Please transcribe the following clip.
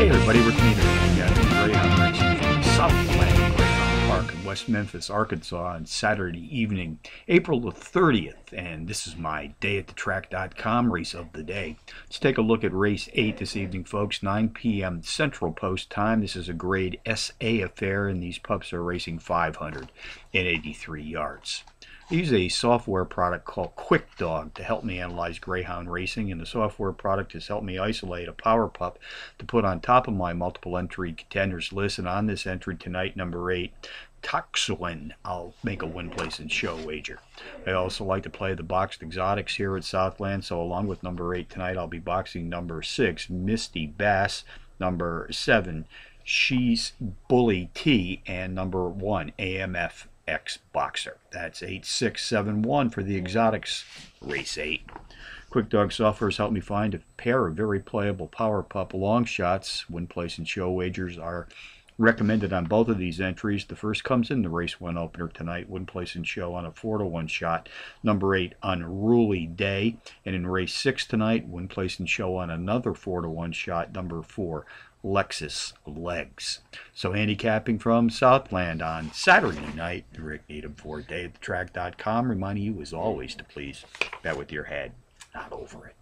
Hey everybody, we're Meter at Greyhound Racing from South Atlantic Southland Park in West Memphis, Arkansas on Saturday evening, April the 30th, and this is my dayatthetrack.com race of the day. Let's take a look at race 8 this evening, folks, 9 p.m. Central Post time. This is a grade SA affair, and these pups are racing 583 yards use a software product called QuickDog to help me analyze greyhound racing, and the software product has helped me isolate a power pup to put on top of my multiple entry contenders list. And on this entry tonight, number eight, Toxwin, I'll make a win place and show wager. I also like to play the boxed exotics here at Southland, so along with number eight tonight, I'll be boxing number six, Misty Bass, number seven, She's Bully T, and number one, AMF X Boxer. That's 8671 for the Exotics Race 8. Quick Dog Software has helped me find a pair of very playable Power Pup long shots when placing show wagers. are recommended on both of these entries. The first comes in the race one opener tonight, one place in show on a four to one shot. Number eight, Unruly Day, and in race six tonight, one place in show on another four to one shot. Number four, Lexus Legs. So handicapping from Southland on Saturday night. Rick Needham for day at the track.com, reminding you as always to please bet with your head, not over it.